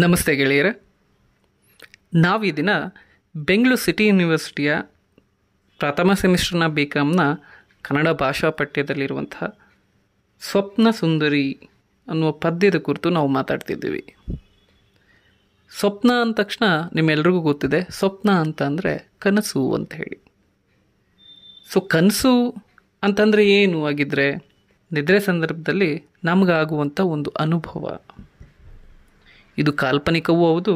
ನಮಸ್ತೆ ಗೆಳೆಯರೆ ನಾವು ಈ ದಿನ ಬೆಂಗಳೂರು ಸಿಟಿ ಯೂನಿವರ್ಸಿಟಿಯ ಪ್ರಥಮ ಸೆಮಿಸ್ಟರ್ನ ಬಿ ಕಾಮ್ನ ಕನ್ನಡ ಭಾಷಾ ಪಠ್ಯದಲ್ಲಿರುವಂತಹ ಸ್ವಪ್ನ ಸುಂದರಿ ಅನ್ನುವ ಪದ್ಯದ ಕುರಿತು ನಾವು ಮಾತಾಡ್ತಿದ್ದೀವಿ ಸ್ವಪ್ನ ಅಂದ ತಕ್ಷಣ ನಿಮ್ಮೆಲ್ರಿಗೂ ಗೊತ್ತಿದೆ ಸ್ವಪ್ನ ಅಂತ ಅಂದರೆ ಕನಸು ಅಂತ ಹೇಳಿ ಸೊ ಕನಸು ಅಂತಂದರೆ ಏನು ಆಗಿದ್ದರೆ ನಿದ್ರೆ ಸಂದರ್ಭದಲ್ಲಿ ನಮಗಾಗುವಂಥ ಒಂದು ಅನುಭವ ಇದು ಕಾಲ್ಪನಿಕವೂ ಹೌದು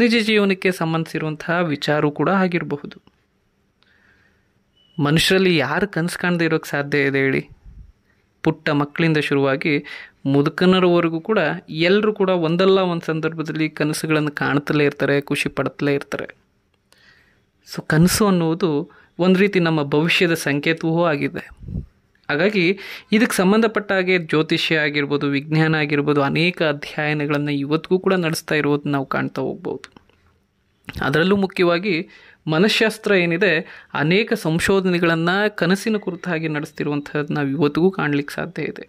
ನಿಜ ಜೀವನಕ್ಕೆ ಸಂಬಂಧಿಸಿರುವಂತಹ ವಿಚಾರವೂ ಕೂಡ ಆಗಿರಬಹುದು ಮನುಷ್ಯರಲ್ಲಿ ಯಾರು ಕನಸು ಕಾಣದೇ ಇರೋಕ್ಕೆ ಸಾಧ್ಯ ಇದೆ ಹೇಳಿ ಪುಟ್ಟ ಮಕ್ಕಳಿಂದ ಶುರುವಾಗಿ ಮುದುಕನರವರೆಗೂ ಕೂಡ ಎಲ್ಲರೂ ಕೂಡ ಒಂದಲ್ಲ ಒಂದು ಸಂದರ್ಭದಲ್ಲಿ ಕನಸುಗಳನ್ನು ಕಾಣ್ತಲೇ ಇರ್ತಾರೆ ಖುಷಿ ಪಡ್ತಲೇ ಇರ್ತಾರೆ ಸೊ ಕನಸು ಅನ್ನುವುದು ಒಂದು ರೀತಿ ನಮ್ಮ ಭವಿಷ್ಯದ ಸಂಕೇತವೂ ಆಗಿದೆ ಹಾಗಾಗಿ ಇದಕ್ಕೆ ಸಂಬಂಧಪಟ್ಟ ಹಾಗೆ ಜ್ಯೋತಿಷ್ಯ ಆಗಿರ್ಬೋದು ವಿಜ್ಞಾನ ಆಗಿರ್ಬೋದು ಅನೇಕ ಅಧ್ಯಯನಗಳನ್ನು ಇವತ್ತಿಗೂ ಕೂಡ ನಡೆಸ್ತಾ ಇರೋದನ್ನ ನಾವು ಕಾಣ್ತಾ ಹೋಗ್ಬೋದು ಅದರಲ್ಲೂ ಮುಖ್ಯವಾಗಿ ಮನಃಶಾಸ್ತ್ರ ಏನಿದೆ ಅನೇಕ ಸಂಶೋಧನೆಗಳನ್ನು ಕನಸಿನ ಕುರಿತಾಗಿ ನಡೆಸ್ತಿರುವಂಥದ್ದು ನಾವು ಇವತ್ತಿಗೂ ಕಾಣಲಿಕ್ಕೆ ಸಾಧ್ಯ ಇದೆ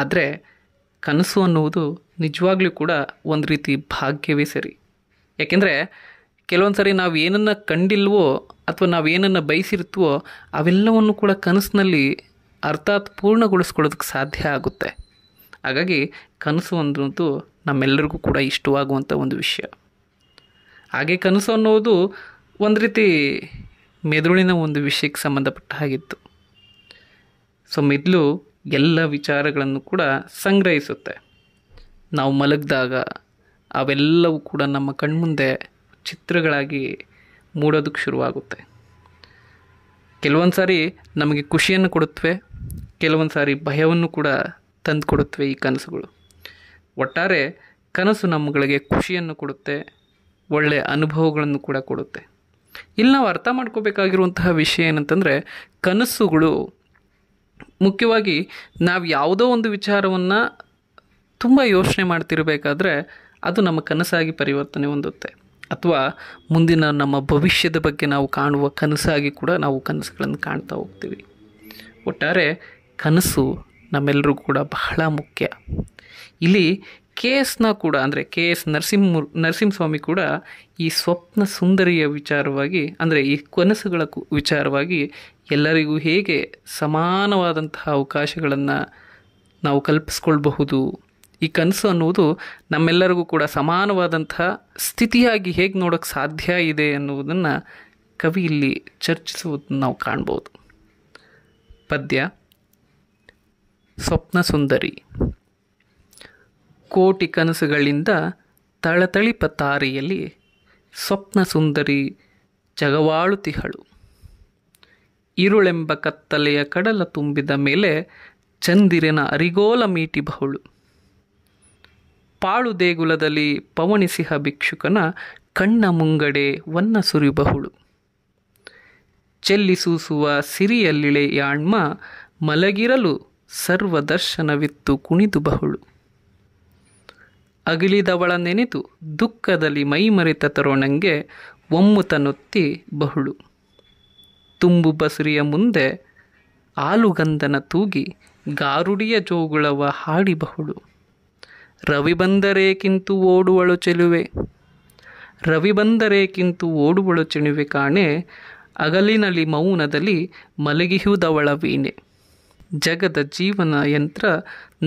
ಆದರೆ ಕನಸು ಅನ್ನುವುದು ನಿಜವಾಗ್ಲೂ ಕೂಡ ಒಂದು ರೀತಿ ಭಾಗ್ಯವೇ ಸರಿ ಯಾಕೆಂದರೆ ಕೆಲವೊಂದು ಸರಿ ನಾವು ಏನನ್ನು ಕಂಡಿಲ್ವೋ ಅಥವಾ ನಾವು ಏನನ್ನು ಬಯಸಿರ್ತೀವೋ ಅವೆಲ್ಲವನ್ನು ಕೂಡ ಕನಸಿನಲ್ಲಿ ಅರ್ಥಾತ್ ಪೂರ್ಣಗೊಳಿಸ್ಕೊಳ್ಳೋದಕ್ಕೆ ಸಾಧ್ಯ ಆಗುತ್ತೆ ಹಾಗಾಗಿ ಕನಸು ಅಂದ್ರಂತೂ ನಮ್ಮೆಲ್ಲರಿಗೂ ಕೂಡ ಇಷ್ಟವಾಗುವಂಥ ಒಂದು ವಿಷಯ ಹಾಗೆ ಕನಸು ಅನ್ನೋದು ಒಂದು ರೀತಿ ಮೆದುಳಿನ ಒಂದು ವಿಷಯಕ್ಕೆ ಸಂಬಂಧಪಟ್ಟ ಹಾಗಿತ್ತು ಸೊ ಮೆದುಳು ಎಲ್ಲ ವಿಚಾರಗಳನ್ನು ಕೂಡ ಸಂಗ್ರಹಿಸುತ್ತೆ ನಾವು ಮಲಗಿದಾಗ ಅವೆಲ್ಲವೂ ಕೂಡ ನಮ್ಮ ಕಣ್ಮುಂದೆ ಚಿತ್ರಗಳಾಗಿ ಮೂಡೋದಕ್ಕೆ ಶುರುವಾಗುತ್ತೆ ಕೆಲವೊಂದು ಸಾರಿ ನಮಗೆ ಖುಷಿಯನ್ನು ಕೊಡುತ್ತವೆ ಕೆಲವೊಂದು ಸಾರಿ ಭಯವನ್ನು ಕೂಡ ತಂದು ಕೊಡುತ್ತವೆ ಈ ಕನಸುಗಳು ಒಟ್ಟಾರೆ ಕನಸು ನಮ್ಮಗಳಿಗೆ ಖುಷಿಯನ್ನು ಕೊಡುತ್ತೆ ಒಳ್ಳೆಯ ಅನುಭವಗಳನ್ನು ಕೂಡ ಕೊಡುತ್ತೆ ಇಲ್ಲಿ ನಾವು ಅರ್ಥ ಮಾಡ್ಕೋಬೇಕಾಗಿರುವಂತಹ ವಿಷಯ ಏನಂತಂದರೆ ಕನಸುಗಳು ಮುಖ್ಯವಾಗಿ ನಾವು ಯಾವುದೋ ಒಂದು ವಿಚಾರವನ್ನು ತುಂಬ ಯೋಚನೆ ಮಾಡ್ತಿರಬೇಕಾದ್ರೆ ಅದು ನಮ್ಮ ಕನಸಾಗಿ ಪರಿವರ್ತನೆ ಹೊಂದುತ್ತೆ ಅಥವಾ ಮುಂದಿನ ನಮ್ಮ ಭವಿಷ್ಯದ ಬಗ್ಗೆ ನಾವು ಕಾಣುವ ಕನಸಾಗಿ ಕೂಡ ನಾವು ಕನಸುಗಳನ್ನು ಕಾಣ್ತಾ ಹೋಗ್ತೀವಿ ಒಟ್ಟಾರೆ ಕನಸು ನಮ್ಮೆಲ್ಲರೂ ಕೂಡ ಬಹಳ ಮುಖ್ಯ ಇಲ್ಲಿ ಕೆ ಎಸ್ನ ಕೂಡ ಅಂದರೆ ಕೆ ಎಸ್ ನರಸಿಂಹ ನರಸಿಂಹಸ್ವಾಮಿ ಕೂಡ ಈ ಸ್ವಪ್ನ ಸುಂದರಿಯ ವಿಚಾರವಾಗಿ ಅಂದರೆ ಈ ಕನಸುಗಳ ವಿಚಾರವಾಗಿ ಎಲ್ಲರಿಗೂ ಹೇಗೆ ಸಮಾನವಾದಂತಹ ಅವಕಾಶಗಳನ್ನು ನಾವು ಕಲ್ಪಿಸ್ಕೊಳ್ಬಹುದು ಈ ಕನಸು ಅನ್ನುವುದು ನಮ್ಮೆಲ್ಲರಿಗೂ ಕೂಡ ಸಮಾನವಾದಂತಹ ಸ್ಥಿತಿಯಾಗಿ ಹೇಗೆ ನೋಡೋಕ್ಕೆ ಸಾಧ್ಯ ಇದೆ ಎನ್ನುವುದನ್ನು ಕವಿ ಇಲ್ಲಿ ಚರ್ಚಿಸುವುದನ್ನು ನಾವು ಕಾಣ್ಬೋದು ಪದ್ಯ ಸ್ವಪ್ನ ಸುಂದರಿ ಕೋಟಿ ಕನಸುಗಳಿಂದ ತಳತಳಿಪ ತಾರೆಯಲ್ಲಿ ಸ್ವಪ್ನ ಸುಂದರಿ ಜಗವಾಳುತಿಹಳು ಇರುಳೆಂಬ ಕತ್ತಲೆಯ ಕಡಲ ತುಂಬಿದ ಮೇಲೆ ಚಂದಿರನ ಅರಿಗೋಲ ಮೀಟಿ ಬಹುಳು ಪಾಳು ದೇಗುಲದಲ್ಲಿ ಪವನಿಸಿಹ ಭಿಕ್ಷುಕನ ಕಣ್ಣ ಮುಂಗಡೆ ವನ್ನ ಸುರಿಬಹುಳು ಚೆಲ್ಲಿಸೂಸುವ ಸಿರಿಯಲ್ಲಿಳೆ ಯಾಣ್ಮ ಮಲಗಿರಲು ಸರ್ವದರ್ಶನವಿತ್ತು ಕುಣಿದು ಬಹುಳು ಅಗಿಲಿದವಳ ನೆನೆತು ದುಃಖದಲ್ಲಿ ಮೈಮರೆತ ತರೋಣಂಗೆ ಒಮ್ಮುತನೊತ್ತಿ ಬಹುಳು ತುಂಬು ಬಸುರಿಯ ಮುಂದೆ ಆಲುಗಂಧನ ತೂಗಿ ಗಾರುಡಿಯ ಜೋಗುಳವ ಹಾಡಿಬಹುಳು ರವಿ ಬಂದರೇಕಿಂತು ಓಡುವಳು ಚೆಲುವೆ ರವಿ ಬಂದರೇಕಿಂತು ಓಡುವಳು ಚೆಲುವೆ ಕಾಣೆ ಅಗಲಿನಲ್ಲಿ ಮೌನದಲ್ಲಿ ಮಲಗಿಹುದವಳ ವೀಣೆ ಜಗದ ಜೀವನ ಯಂತ್ರ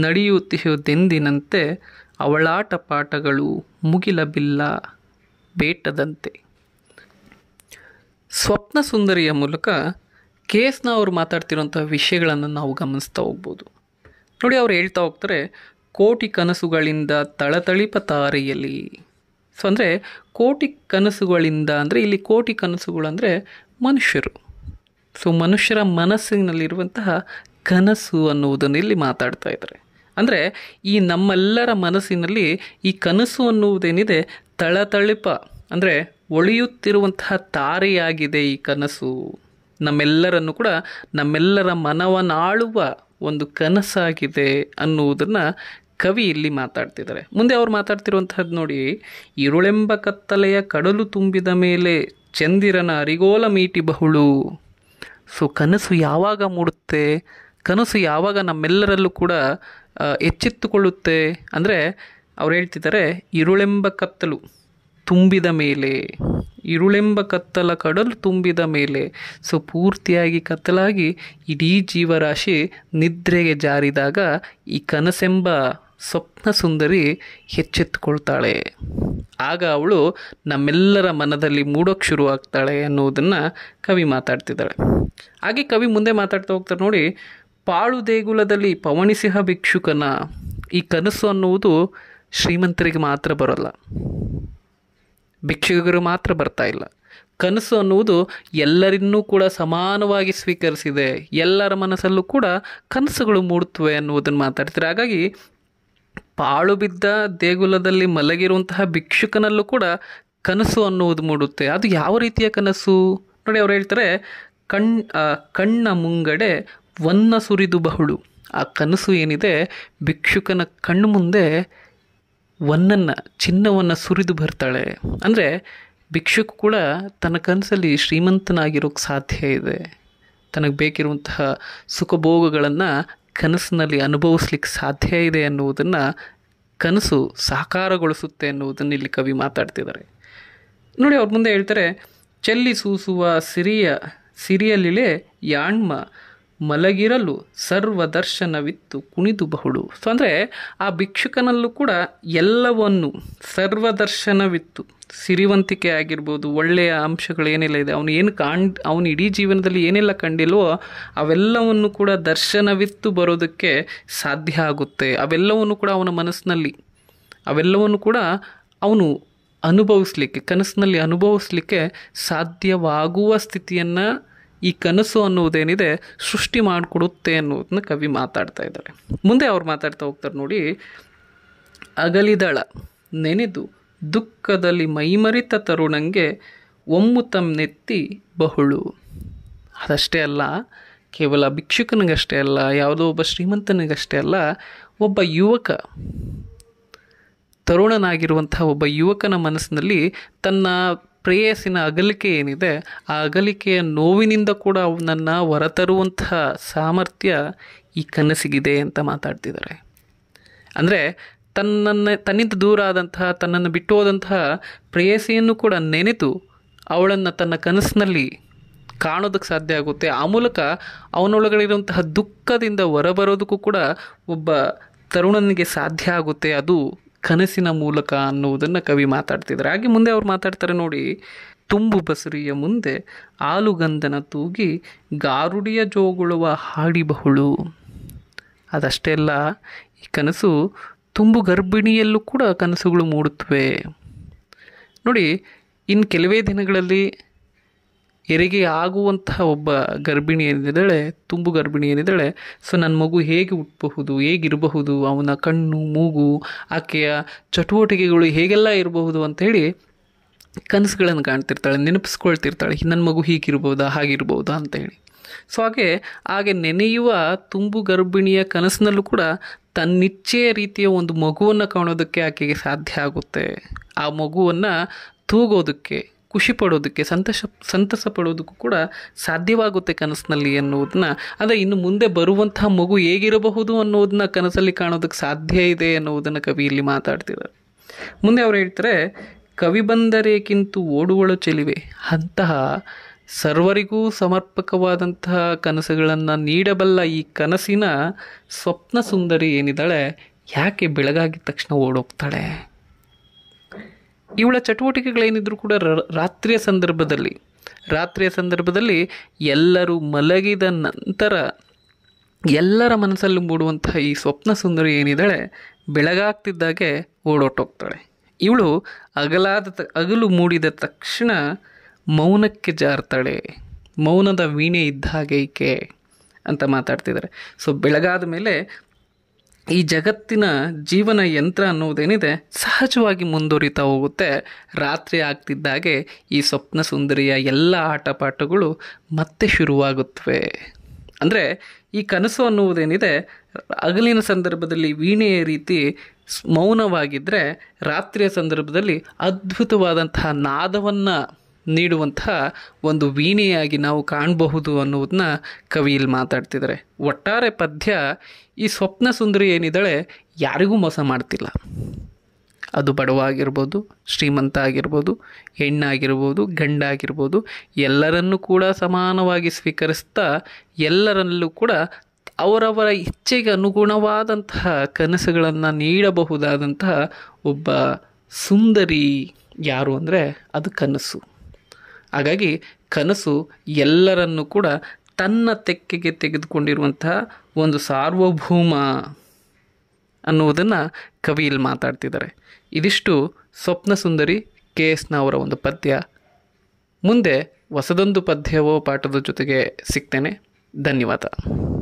ನಡೆಯುತ್ತಿಹುದೆಂದಿನಂತೆ ಅವಳಾಟ ಪಾಠಗಳು ಮುಗಿಲಬಿಲ್ಲ ಬೇಟದಂತೆ ಸ್ವಪ್ನ ಸುಂದರಿಯ ಮೂಲಕ ಕೇಸ್ನ ಅವರು ಮಾತಾಡ್ತಿರೋಂಥ ವಿಷಯಗಳನ್ನು ನಾವು ಗಮನಿಸ್ತಾ ಹೋಗ್ಬೋದು ನೋಡಿ ಅವ್ರು ಹೇಳ್ತಾ ಹೋಗ್ತಾರೆ ಕೋಟಿ ಕನಸುಗಳಿಂದ ತಳತಳಿಪ ತಾರೆಯಲ್ಲಿ ಸೊ ಅಂದರೆ ಕೋಟಿ ಕನಸುಗಳಿಂದ ಅಂದರೆ ಇಲ್ಲಿ ಕೋಟಿ ಕನಸುಗಳು ಅಂದರೆ ಮನುಷ್ಯರು ಸೊ ಮನುಷ್ಯರ ಮನಸ್ಸಿನಲ್ಲಿರುವಂತಹ ಕನಸು ಅನ್ನುವುದನ್ನು ಇಲ್ಲಿ ಮಾತಾಡ್ತಾ ಇದ್ದಾರೆ ಅಂದರೆ ಈ ನಮ್ಮೆಲ್ಲರ ಮನಸ್ಸಿನಲ್ಲಿ ಈ ಕನಸು ಅನ್ನುವುದೇನಿದೆ ತಳತಳಿಪ ಅಂದರೆ ಒಳಿಯುತ್ತಿರುವಂತಹ ತಾರೆಯಾಗಿದೆ ಈ ಕನಸು ನಮ್ಮೆಲ್ಲರನ್ನು ಕೂಡ ನಮ್ಮೆಲ್ಲರ ಮನವನ್ನಾಳುವ ಒಂದು ಕನಸಾಗಿದೆ ಅನ್ನುವುದನ್ನು ಕವಿ ಇಲ್ಲಿ ಮಾತಾಡ್ತಿದ್ದಾರೆ ಮುಂದೆ ಅವ್ರು ಮಾತಾಡ್ತಿರುವಂತಹದ್ದು ನೋಡಿ ಇರುಳೆಂಬ ಕತ್ತಲೆಯ ಕಡಲು ತುಂಬಿದ ಮೇಲೆ ಚಂದಿರನ ಅರಿಗೋಲ ಮೀಟಿ ಬಹುಳು ಸೊ ಕನಸು ಯಾವಾಗ ಮೂಡುತ್ತೆ ಕನಸು ಯಾವಾಗ ನಮ್ಮೆಲ್ಲರಲ್ಲೂ ಕೂಡ ಎಚ್ಚೆತ್ತುಕೊಳ್ಳುತ್ತೆ ಅಂದರೆ ಅವ್ರು ಹೇಳ್ತಿದ್ದಾರೆ ಇರುಳೆಂಬ ಕತ್ತಲು ತುಂಬಿದ ಮೇಲೆ ಇರುಳೆಂಬ ಕತ್ತಲ ಕಡಲು ತುಂಬಿದ ಮೇಲೆ ಸೊ ಪೂರ್ತಿಯಾಗಿ ಕತ್ತಲಾಗಿ ಇಡೀ ಜೀವರಾಶಿ ನಿದ್ರೆಗೆ ಜಾರಿದಾಗ ಈ ಕನಸೆಂಬ ಸ್ವಪ್ನ ಸುಂದರಿ ಎಚ್ಚೆತ್ತುಕೊಳ್ತಾಳೆ ಆಗ ಅವಳು ನಮ್ಮೆಲ್ಲರ ಮನದಲ್ಲಿ ಮೂಡೋಕ್ಕೆ ಆಗ್ತಾಳೆ ಅನ್ನೋದನ್ನು ಕವಿ ಮಾತಾಡ್ತಿದ್ದಾಳೆ ಹಾಗೆ ಕವಿ ಮುಂದೆ ಮಾತಾಡ್ತಾ ಹೋಗ್ತಾರೆ ನೋಡಿ ಪಾಳು ದೇಗುಲದಲ್ಲಿ ಪವಣಿಸಿಹ ಭಿಕ್ಷುಕನ ಈ ಕನಸು ಅನ್ನುವುದು ಶ್ರೀಮಂತರಿಗೆ ಮಾತ್ರ ಬರೋಲ್ಲ ಭಿಕ್ಷುಕರು ಮಾತ್ರ ಬರ್ತಾ ಇಲ್ಲ ಕನಸು ಅನ್ನುವುದು ಎಲ್ಲರಿನ್ನೂ ಕೂಡ ಸಮಾನವಾಗಿ ಸ್ವೀಕರಿಸಿದೆ ಎಲ್ಲರ ಮನಸ್ಸಲ್ಲೂ ಕೂಡ ಕನಸುಗಳು ಮೂಡುತ್ತವೆ ಅನ್ನುವುದನ್ನು ಮಾತಾಡ್ತಾರೆ ಹಾಗಾಗಿ ಪಾಳು ಬಿದ್ದ ದೇಗುಲದಲ್ಲಿ ಮಲಗಿರುವಂತಹ ಭಿಕ್ಷುಕನಲ್ಲೂ ಕೂಡ ಕನಸು ಅನ್ನುವುದು ಮೂಡುತ್ತೆ ಅದು ಯಾವ ರೀತಿಯ ಕನಸು ನೋಡಿ ಅವ್ರು ಹೇಳ್ತಾರೆ ಕಣ್ ಕಣ್ಣ ಮುಂಗಡೆ ವನ್ನ ಸುರಿದು ಬಹುಳು ಆ ಕನಸು ಏನಿದೆ ಭಿಕ್ಷುಕನ ಕಣ್ಣು ಮುಂದೆ ವನ್ನನ್ನು ಚಿನ್ನವನ್ನು ಸುರಿದು ಬರ್ತಾಳೆ ಅಂದರೆ ಭಿಕ್ಷುಕು ಕೂಡ ತನ್ನ ಕನಸಲ್ಲಿ ಶ್ರೀಮಂತನಾಗಿರೋಕ್ಕೆ ಸಾಧ್ಯ ಇದೆ ತನಗೆ ಬೇಕಿರುವಂತಹ ಸುಖಭೋಗಗಳನ್ನು ಕನಸಿನಲ್ಲಿ ಅನುಭವಿಸ್ಲಿಕ್ಕೆ ಸಾಧ್ಯ ಇದೆ ಅನ್ನುವುದನ್ನು ಕನಸು ಸಹಕಾರಗೊಳಿಸುತ್ತೆ ಅನ್ನುವುದನ್ನು ಇಲ್ಲಿ ಕವಿ ಮಾತಾಡ್ತಿದ್ದಾರೆ ನೋಡಿ ಅವ್ರ ಮುಂದೆ ಹೇಳ್ತಾರೆ ಚೆಲ್ಲಿ ಸೂಸುವ ಸಿರಿಯ ಸಿರಿಯಲಿಲೆ ಯಾಣ್ಮ ಮಲಗಿರಲು ಸರ್ವದರ್ಶನವಿತ್ತು ಕುಣಿದು ಬಹುಳು ಸೊ ಅಂದರೆ ಆ ಭಿಕ್ಷುಕನಲ್ಲೂ ಕೂಡ ಎಲ್ಲವನ್ನು ಸರ್ವದರ್ಶನವಿತ್ತು ಸಿರಿವಂತಿಕೆ ಆಗಿರ್ಬೋದು ಒಳ್ಳೆಯ ಅಂಶಗಳು ಏನೆಲ್ಲ ಇದೆ ಅವನು ಏನು ಕಾಣ್ ಅವನು ಇಡೀ ಜೀವನದಲ್ಲಿ ಏನೆಲ್ಲ ಕಂಡಿಲ್ವೋ ಅವೆಲ್ಲವನ್ನು ಕೂಡ ದರ್ಶನವಿತ್ತು ಬರೋದಕ್ಕೆ ಸಾಧ್ಯ ಆಗುತ್ತೆ ಅವೆಲ್ಲವನ್ನು ಕೂಡ ಅವನ ಮನಸ್ಸಿನಲ್ಲಿ ಅವೆಲ್ಲವನ್ನು ಕೂಡ ಅವನು ಅನುಭವಿಸ್ಲಿಕ್ಕೆ ಕನಸಿನಲ್ಲಿ ಅನುಭವಿಸ್ಲಿಕ್ಕೆ ಸಾಧ್ಯವಾಗುವ ಸ್ಥಿತಿಯನ್ನು ಈ ಕನಸು ಅನ್ನುವುದೇನಿದೆ ಸೃಷ್ಟಿ ಮಾಡಿಕೊಡುತ್ತೆ ಅನ್ನೋದನ್ನ ಕವಿ ಮಾತಾಡ್ತಾ ಇದ್ದಾರೆ ಮುಂದೆ ಅವ್ರು ಮಾತಾಡ್ತಾ ಹೋಗ್ತಾರೆ ನೋಡಿ ಅಗಲಿದಳ ನೆನೆದು ದುಃಖದಲ್ಲಿ ಮೈಮರಿತ ತರುಣಂಗೆ ನೆತ್ತಿ ಬಹುಳು ಅದಷ್ಟೇ ಅಲ್ಲ ಕೇವಲ ಭಿಕ್ಷುಕನಿಗಷ್ಟೇ ಅಲ್ಲ ಯಾವುದೋ ಒಬ್ಬ ಶ್ರೀಮಂತನಿಗಷ್ಟೇ ಅಲ್ಲ ಒಬ್ಬ ಯುವಕ ತರುಣನಾಗಿರುವಂತಹ ಒಬ್ಬ ಯುವಕನ ಮನಸ್ಸಿನಲ್ಲಿ ತನ್ನ ಪ್ರೇಯಸ್ಸಿನ ಅಗಲಿಕೆ ಏನಿದೆ ಆ ಅಗಲಿಕೆಯ ನೋವಿನಿಂದ ಕೂಡ ಅವನನ್ನ ಹೊರತರುವಂತಹ ಸಾಮರ್ಥ್ಯ ಈ ಕನಸಿಗಿದೆ ಅಂತ ಮಾತಾಡ್ತಿದ್ದಾರೆ ಅಂದರೆ ತನ್ನನ್ನು ತನ್ನಿಂದ ದೂರ ಆದಂತಹ ತನ್ನನ್ನು ಬಿಟ್ಟು ಹೋದಂತಹ ಪ್ರೇಯಸಿಯನ್ನು ಕೂಡ ನೆನೆತು ಅವಳನ್ನು ತನ್ನ ಕನಸಿನಲ್ಲಿ ಕಾಣೋದಕ್ಕೆ ಸಾಧ್ಯ ಆಗುತ್ತೆ ಆ ಮೂಲಕ ಅವನೊಳಗಡೆರುವಂತಹ ದುಃಖದಿಂದ ಹೊರಬರೋದಕ್ಕೂ ಕೂಡ ಒಬ್ಬ ತರುಣನಿಗೆ ಸಾಧ್ಯ ಆಗುತ್ತೆ ಅದು ಕನಸಿನ ಮೂಲಕ ಅನ್ನುವುದನ್ನು ಕವಿ ಮಾತಾಡ್ತಿದ್ದಾರೆ ಹಾಗೆ ಮುಂದೆ ಅವ್ರು ಮಾತಾಡ್ತಾರೆ ನೋಡಿ ತುಂಬು ಬಸುರಿಯ ಮುಂದೆ ಆಲುಗಂಧನ ತೂಗಿ ಗಾರುಡಿಯ ಜೋಗುಳುವ ಹಾಡಿಬಹುಳು ಅಲ್ಲ ಈ ಕನಸು ತುಂಬು ಗರ್ಭಿಣಿಯಲ್ಲೂ ಕೂಡ ಕನಸುಗಳು ಮೂಡುತ್ತವೆ ನೋಡಿ ಇನ್ನು ಕೆಲವೇ ದಿನಗಳಲ್ಲಿ ಹೆರಿಗೆ ಆಗುವಂತಹ ಒಬ್ಬ ಗರ್ಭಿಣಿ ಏನಿದ್ದಾಳೆ ತುಂಬು ಗರ್ಭಿಣಿ ಏನಿದ್ದಾಳೆ ಸೊ ನನ್ನ ಮಗು ಹೇಗೆ ಹುಟ್ಟಬಹುದು ಹೇಗಿರಬಹುದು ಅವನ ಕಣ್ಣು ಮೂಗು ಆಕೆಯ ಚಟುವಟಿಕೆಗಳು ಹೇಗೆಲ್ಲ ಇರಬಹುದು ಅಂಥೇಳಿ ಕನಸುಗಳನ್ನು ಕಾಣ್ತಿರ್ತಾಳೆ ನೆನಪಿಸ್ಕೊಳ್ತಿರ್ತಾಳೆ ನನ್ನ ಮಗು ಹೀಗಿರ್ಬೋದಾ ಹಾಗಿರ್ಬೋದಾ ಅಂತ ಹೇಳಿ ಸೊ ಹಾಗೆ ಹಾಗೆ ನೆನೆಯುವ ತುಂಬು ಗರ್ಭಿಣಿಯ ಕನಸಿನಲ್ಲೂ ಕೂಡ ತನ್ನಿಚ್ಛೆಯ ರೀತಿಯ ಒಂದು ಮಗುವನ್ನು ಕಾಣೋದಕ್ಕೆ ಆಕೆಗೆ ಸಾಧ್ಯ ಆಗುತ್ತೆ ಆ ಮಗುವನ್ನು ತೂಗೋದಕ್ಕೆ ಖುಷಿ ಪಡೋದಕ್ಕೆ ಸಂತಸ ಸಂತಸ ಪಡೋದಕ್ಕೂ ಕೂಡ ಸಾಧ್ಯವಾಗುತ್ತೆ ಕನಸಿನಲ್ಲಿ ಅನ್ನೋದನ್ನ ಅಂದರೆ ಇನ್ನು ಮುಂದೆ ಬರುವಂತಹ ಮಗು ಹೇಗಿರಬಹುದು ಅನ್ನೋದನ್ನ ಕನಸಲ್ಲಿ ಕಾಣೋದಕ್ಕೆ ಸಾಧ್ಯ ಇದೆ ಅನ್ನೋದನ್ನು ಕವಿ ಇಲ್ಲಿ ಮಾತಾಡ್ತಿದ್ದಾರೆ ಮುಂದೆ ಅವರು ಹೇಳ್ತಾರೆ ಕವಿ ಬಂದರೇಕಿಂತೂ ಓಡುವಳು ಚೆಲಿವೆ ಅಂತಹ ಸರ್ವರಿಗೂ ಸಮರ್ಪಕವಾದಂತಹ ಕನಸುಗಳನ್ನು ನೀಡಬಲ್ಲ ಈ ಕನಸಿನ ಸ್ವಪ್ನ ಸುಂದರಿ ಏನಿದ್ದಾಳೆ ಯಾಕೆ ಬೆಳಗಾಗಿದ್ದ ತಕ್ಷಣ ಓಡೋಗ್ತಾಳೆ ಇವಳ ಚಟುವಟಿಕೆಗಳೇನಿದ್ರು ಕೂಡ ರಾತ್ರಿಯ ಸಂದರ್ಭದಲ್ಲಿ ರಾತ್ರಿಯ ಸಂದರ್ಭದಲ್ಲಿ ಎಲ್ಲರೂ ಮಲಗಿದ ನಂತರ ಎಲ್ಲರ ಮನಸ್ಸಲ್ಲೂ ಮೂಡುವಂತಹ ಈ ಸ್ವಪ್ನ ಸುಂದರಿ ಏನಿದ್ದಾಳೆ ಬೆಳಗಾಗ್ತಿದ್ದಾಗೆ ಓಡೋಟೋಗ್ತಾಳೆ ಇವಳು ಅಗಲಾದ ತ ಅಗಲು ಮೂಡಿದ ತಕ್ಷಣ ಮೌನಕ್ಕೆ ಜಾರ್ತಾಳೆ ಮೌನದ ವೀಣೆ ಇದ್ದ ಹಾಗೆ ಈಕೆ ಅಂತ ಮಾತಾಡ್ತಿದ್ದಾರೆ ಸೊ ಬೆಳಗಾದ ಮೇಲೆ ಈ ಜಗತ್ತಿನ ಜೀವನ ಯಂತ್ರ ಅನ್ನೋದೇನಿದೆ ಸಹಜವಾಗಿ ಮುಂದುವರಿತಾ ಹೋಗುತ್ತೆ ರಾತ್ರಿ ಆಗ್ತಿದ್ದಾಗೆ ಈ ಸ್ವಪ್ನ ಸುಂದರಿಯ ಎಲ್ಲ ಆಟಪಾಠಗಳು ಮತ್ತೆ ಶುರುವಾಗುತ್ತವೆ ಅಂದರೆ ಈ ಕನಸು ಅನ್ನುವುದೇನಿದೆ ಹಗಲಿನ ಸಂದರ್ಭದಲ್ಲಿ ವೀಣೆಯ ರೀತಿ ಮೌನವಾಗಿದ್ದರೆ ರಾತ್ರಿಯ ಸಂದರ್ಭದಲ್ಲಿ ಅದ್ಭುತವಾದಂತಹ ನಾದವನ್ನು ನೀಡುವಂತಹ ಒಂದು ವೀಣೆಯಾಗಿ ನಾವು ಕಾಣಬಹುದು ಅನ್ನುವುದನ್ನ ಕವಿ ಇಲ್ಲಿ ಮಾತಾಡ್ತಿದ್ದಾರೆ ಒಟ್ಟಾರೆ ಪದ್ಯ ಈ ಸ್ವಪ್ನ ಸುಂದರಿ ಏನಿದ್ದಾಳೆ ಯಾರಿಗೂ ಮೋಸ ಮಾಡ್ತಿಲ್ಲ ಅದು ಬಡವ ಆಗಿರ್ಬೋದು ಶ್ರೀಮಂತ ಆಗಿರ್ಬೋದು ಹೆಣ್ಣಾಗಿರ್ಬೋದು ಗಂಡಾಗಿರ್ಬೋದು ಎಲ್ಲರನ್ನೂ ಕೂಡ ಸಮಾನವಾಗಿ ಸ್ವೀಕರಿಸ್ತಾ ಎಲ್ಲರಲ್ಲೂ ಕೂಡ ಅವರವರ ಇಚ್ಛೆಗೆ ಅನುಗುಣವಾದಂತಹ ಕನಸುಗಳನ್ನು ನೀಡಬಹುದಾದಂತಹ ಒಬ್ಬ ಸುಂದರಿ ಯಾರು ಅಂದರೆ ಅದು ಕನಸು ಹಾಗಾಗಿ ಕನಸು ಎಲ್ಲರನ್ನೂ ಕೂಡ ತನ್ನ ತೆಕ್ಕೆಗೆ ತೆಗೆದುಕೊಂಡಿರುವಂತಹ ಒಂದು ಸಾರ್ವಭೌಮ ಅನ್ನುವುದನ್ನು ಕವಿಯಲ್ಲಿ ಮಾತಾಡ್ತಿದ್ದಾರೆ ಇದಿಷ್ಟು ಸ್ವಪ್ನ ಸುಂದರಿ ಕೆ ಎಸ್ನ ಅವರ ಒಂದು ಪದ್ಯ ಮುಂದೆ ಹೊಸದೊಂದು ಪದ್ಯವೋ ಪಾಠದ ಜೊತೆಗೆ ಸಿಗ್ತೇನೆ ಧನ್ಯವಾದ